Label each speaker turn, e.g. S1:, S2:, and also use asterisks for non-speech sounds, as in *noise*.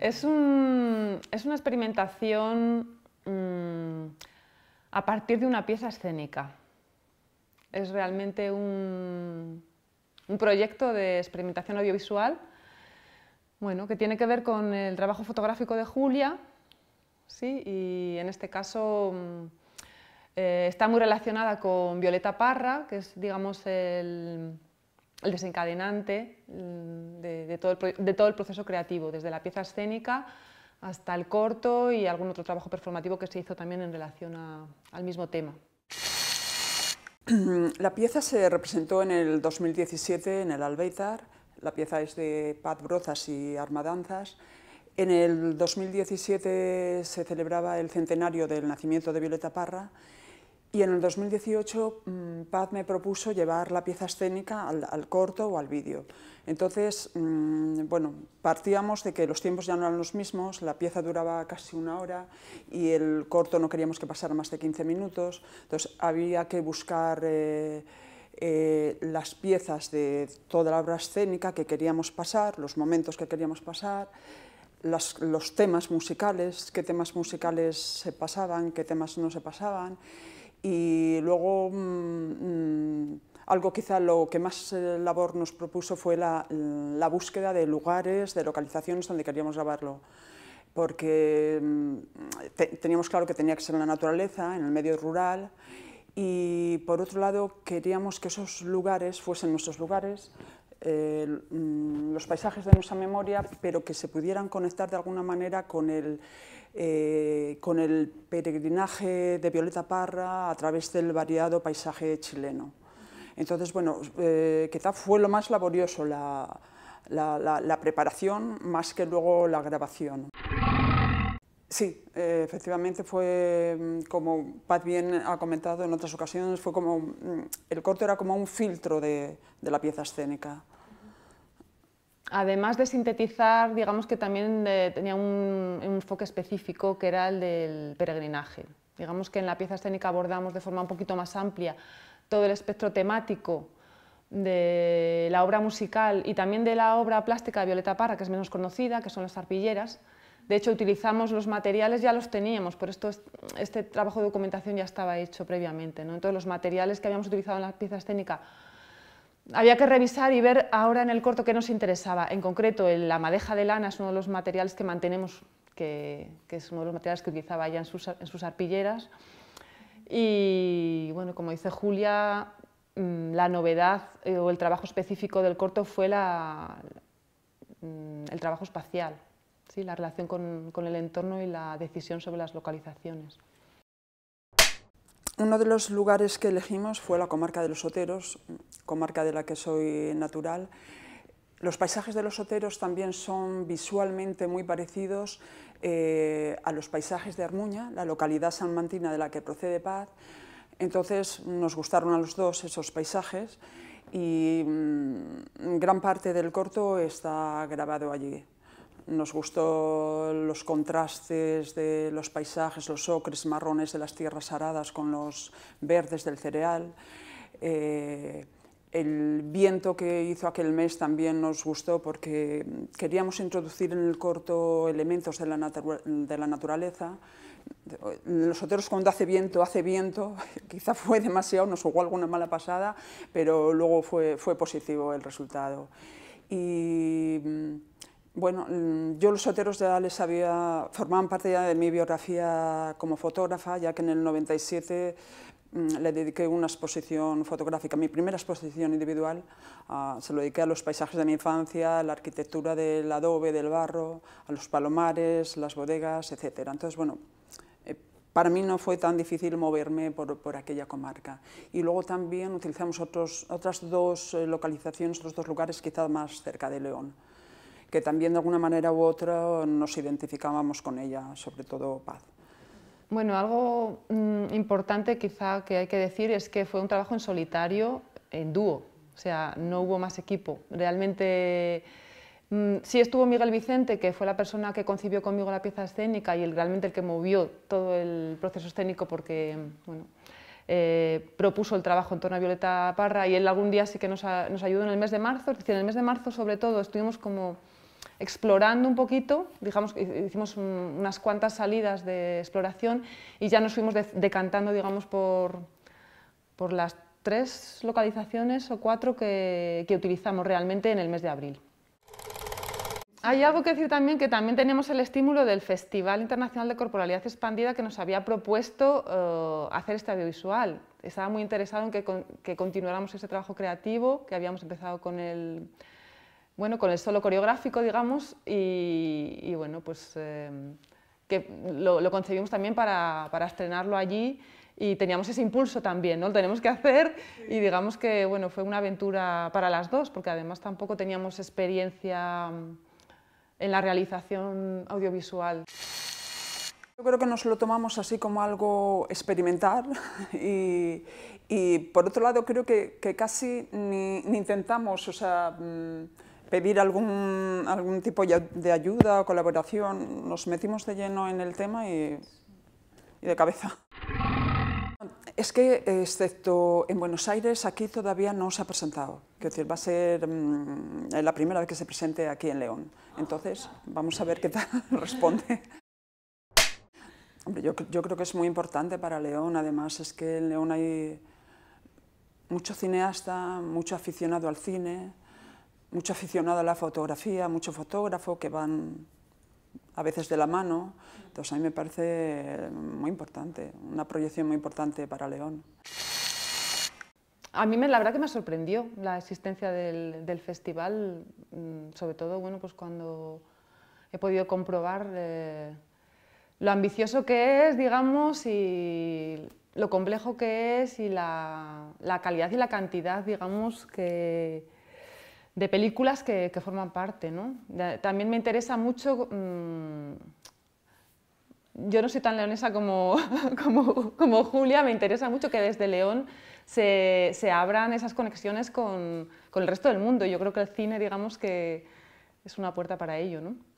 S1: Es, una experimentación mm, a partir de una pieza escénica. Es realmente un, proyecto de experimentación audiovisual bueno, que tiene que ver con el trabajo fotográfico de Julia, y en este caso mm, eh, está muy relacionada con Violeta Parra, que es digamos, el, el desencadenante mm, de, todo el, proceso creativo, desde la pieza escénica hasta el corto y algún otro trabajo performativo que se hizo también en relación al mismo tema.
S2: *clears throat* La pieza se representó en el 2017 en el Albeitar, la pieza es de Pat Brozas y Armadanzas. En el 2017 se celebraba el centenario del nacimiento de Violeta Parra y en el 2018 mm, Paz me propuso llevar la pieza escénica al, corto o al vídeo. Entonces, mm, bueno, partíamos de que los tiempos ya no eran los mismos, la pieza duraba casi una hora y el corto no queríamos que pasara más de 15 minutos, entonces había que buscar... Eh, eh, las piezas de toda la obra escénica que queríamos pasar, los momentos que queríamos pasar, los temas musicales, qué temas musicales se pasaban, qué temas no se pasaban, y luego mm, mm, algo quizá lo que más eh, labor nos propuso fue la, búsqueda de lugares, de localizaciones donde queríamos grabarlo porque mm, teníamos claro que tenía que ser en la naturaleza, en el medio rural, y por otro lado queríamos que esos lugares fuesen nuestros lugares, Mm, los paisajes de nuestra memoria, pero que se pudieran conectar de alguna manera con el, eh, con peregrinaje de Violeta Parra a través del variado paisaje chileno. Entonces, bueno, eh, quizá fue lo más laborioso la, la, preparación más que luego la grabación. Sí, eh, efectivamente fue, mm, como Pat bien ha comentado en otras ocasiones, fue mm, el corte era como un filtro de, de la pieza escénica
S1: además de sintetizar, digamos que también eh, tenía un, enfoque específico que era el del peregrinaje. Digamos que en la pieza escénica abordamos de forma un poquito más amplia todo el espectro temático de la obra musical y también de la obra plástica de Violeta Parra, que es menos conocida, que son las arpilleras. De hecho, utilizamos los materiales, ya los teníamos, por esto este trabajo de documentación ya estaba hecho previamente. ¿no? Entonces, los materiales que habíamos utilizado en la pieza escénica había que revisar y ver ahora en el corto qué nos interesaba. En concreto, la madeja de lana es uno de los materiales que mantenemos, que, es uno de los materiales que utilizaba ya en sus, arpilleras. Y bueno, como dice Julia, mm, la novedad eh, o el trabajo específico del corto fue mm, el trabajo espacial, ¿sí? la relación con el entorno y la decisión
S2: sobre las localizaciones. Uno de los lugares que elegimos fue la comarca de los Oteros, comarca de la que soy natural. Los paisajes de los Oteros también son visualmente muy parecidos eh, a los paisajes de Armuña, la localidad sanmantina de la que procede Paz. Entonces nos gustaron a los dos esos paisajes y mm, gran parte del corto está grabado allí. Nos gustó los contrastes de los paisajes, los ocres marrones de las tierras aradas con los verdes del cereal. Eh, el viento que hizo aquel mes también nos gustó porque queríamos introducir en el corto elementos de la, de naturaleza. Los oteros cuando hace viento, hace viento, *laughs* quizá fue demasiado, nos jugó alguna mala pasada, pero luego fue, fue positivo el resultado. Y bueno, mm, yo los soteros ya les había, formaban parte ya de mi biografía como fotógrafa, ya que en el 97 mm, le dediqué una exposición fotográfica, mi primera exposición individual, ah, se lo dediqué a los paisajes de mi infancia, a la arquitectura del adobe, del barro, a los palomares, las bodegas, etc. Entonces, bueno, eh, para mí no fue tan difícil moverme por, por aquella comarca. Y luego también utilizamos otros, otras dos eh, localizaciones, otros dos lugares quizás más cerca de León que también de alguna manera u otra nos identificábamos con ella, sobre todo Paz.
S1: Bueno, algo mm, importante quizá que hay que decir es que fue un trabajo en solitario, en dúo, o sea, no hubo más equipo. Realmente si mm, sí estuvo Miguel Vicente, que fue la persona que concibió conmigo la pieza escénica y el, realmente el que movió todo el proceso escénico porque, bueno, eh, propuso el trabajo en torno a Violeta Parra y él algún día sí que nos, nos ayudó en el mes de marzo, es decir, en el mes de marzo sobre todo estuvimos como explorando un poquito, digamos, hicimos unas cuantas salidas de exploración y ya nos fuimos decantando, digamos, por, por las tres localizaciones o cuatro que, utilizamos realmente en el mes de abril. Hay algo que decir también que también teníamos el estímulo del Festival Internacional de Corporalidad Expandida que nos había propuesto eh, hacer este audiovisual. Estaba muy interesado en que, continuáramos ese trabajo creativo que habíamos empezado con el bueno, con el solo coreográfico, digamos, y, bueno, pues eh, que lo, concebimos también para, estrenarlo allí y teníamos ese impulso también, ¿no? Lo tenemos que hacer y digamos que, bueno, fue una aventura para las dos, porque además tampoco teníamos experiencia mm, en la realización audiovisual.
S2: Yo creo que nos lo tomamos así como algo experimental *laughs* y, por otro lado creo que, casi ni, intentamos, o sea... Mm, pedir algún, algún tipo de ayuda o colaboración. Nos metimos de lleno en el tema y, de cabeza. Es que, excepto en Buenos Aires, aquí todavía no se ha presentado. Decir, va a ser mm, la primera vez que se presente aquí en León. Entonces, vamos a ver qué tal *laughs* responde. Hombre, yo, yo, creo que es muy importante para León. Además, es que en León hay mucho cineasta, mucho aficionado al cine mucho aficionado a la fotografía, mucho fotógrafo que van a veces de la mano. Entonces a mí me parece muy importante, una proyección muy importante para León. A mí me, la verdad que me sorprendió la existencia del, festival, mm,
S1: sobre todo bueno, pues cuando he podido comprobar eh, lo ambicioso que es, digamos, y lo complejo que es y la, la calidad y la cantidad, digamos, que, de películas que, forman parte. ¿no? También me interesa mucho... Mm, yo no soy tan leonesa *laughs* como, como, Julia, me interesa mucho que desde León se, se abran esas conexiones con, con, el resto del mundo. Yo creo que el cine, digamos que es una puerta para ello. ¿no?